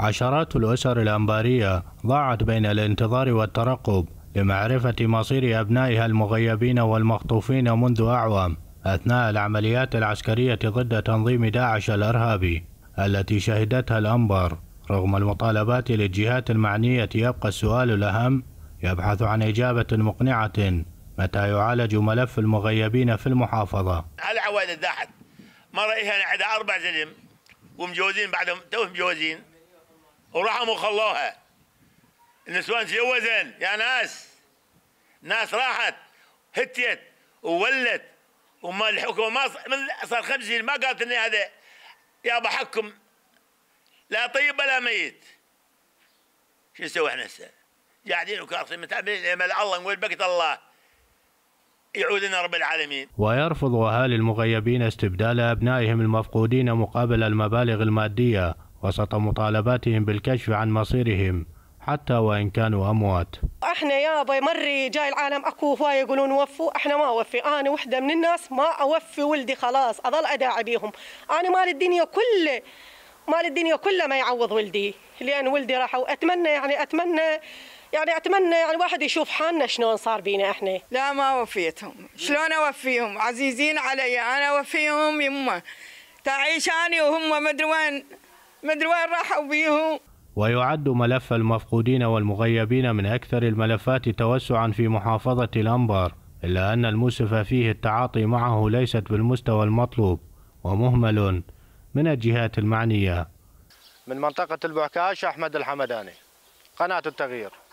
عشرات الأسر الأنبارية ضاعت بين الانتظار والترقب لمعرفة مصير أبنائها المغيبين والمخطوفين منذ أعوام أثناء العمليات العسكرية ضد تنظيم داعش الإرهابي التي شهدتها الأنبار رغم المطالبات للجهات المعنية يبقى السؤال الأهم يبحث عن إجابة مقنعة متى يعالج ملف المغيبين في المحافظة على عوائد الداحت ما رأيها أنا أربع زلم ومجوزين بعدهم توهم مجوزين ورحموا خلوها النسوان تجوزن يا ناس ناس راحت هتيت وولت وما الحكومة ما صار خمس سنين ما قالت اني هذا يا بحكم لا طيب ولا ميت شو نسوي احنا هسه؟ قاعدين وكارثين متعبين امل الله نقول بكت الله يعود لنا رب العالمين ويرفض أهالي المغيبين استبدال أبنائهم المفقودين مقابل المبالغ المادية وسط مطالباتهم بالكشف عن مصيرهم حتى وإن كانوا أموات احنا يابا مري جاي العالم اكو هواي يقولون وفوا احنا ما اوفي انا وحده من الناس ما اوفي ولدي خلاص اظل اداعي بيهم انا مال الدنيا كله مال الدنيا كله ما يعوض ولدي لان ولدي راح واتمنى يعني اتمنى يعني اتمنى يعني الواحد يشوف حالنا شلون صار بينا احنا لا ما وفيتهم شلون اوفيهم عزيزين علي انا اوفيهم يمه تعيش اني وهم ما ادري وين مدري وين راحوا بيهم ويعد ملف المفقودين والمغيبين من أكثر الملفات توسعا في محافظة الأنبار إلا أن المسف فيه التعاطي معه ليست بالمستوى المطلوب ومهمل من الجهات المعنية من منطقة البعكاش أحمد الحمداني قناة التغيير